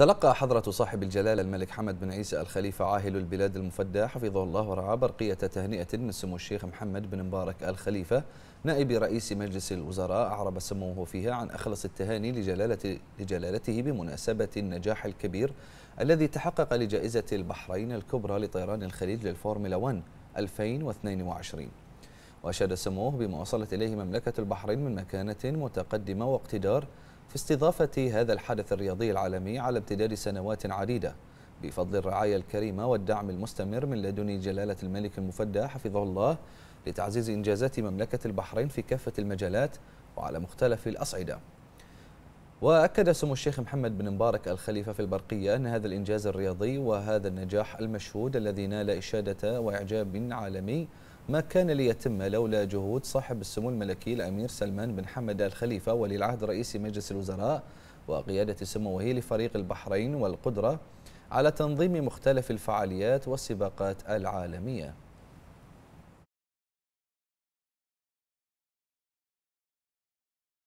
تلقى حضرة صاحب الجلالة الملك حمد بن عيسى الخليفة عاهل البلاد المفدى حفظه الله ورعاه برقية تهنئة من سمو الشيخ محمد بن مبارك الخليفة نائب رئيس مجلس الوزراء أعرب سموه فيها عن أخلص التهاني لجلالة لجلالته بمناسبة النجاح الكبير الذي تحقق لجائزة البحرين الكبرى لطيران الخليج للفورمولا 1 2022 وأشاد سموه بما وصلت إليه مملكة البحرين من مكانة متقدمة واقتدار في استضافة هذا الحدث الرياضي العالمي على امتداد سنوات عديدة بفضل الرعاية الكريمة والدعم المستمر من لدن جلالة الملك المفدى حفظه الله لتعزيز إنجازات مملكة البحرين في كافة المجالات وعلى مختلف الأصعدة وأكد سمو الشيخ محمد بن مبارك الخليفة في البرقية أن هذا الإنجاز الرياضي وهذا النجاح المشهود الذي نال إشادة وإعجاب عالمي ما كان ليتم لولا جهود صاحب السمو الملكي الأمير سلمان بن حمد الخليفة ولي العهد رئيس مجلس الوزراء وقيادة سموه لفريق البحرين والقدرة على تنظيم مختلف الفعاليات والسباقات العالمية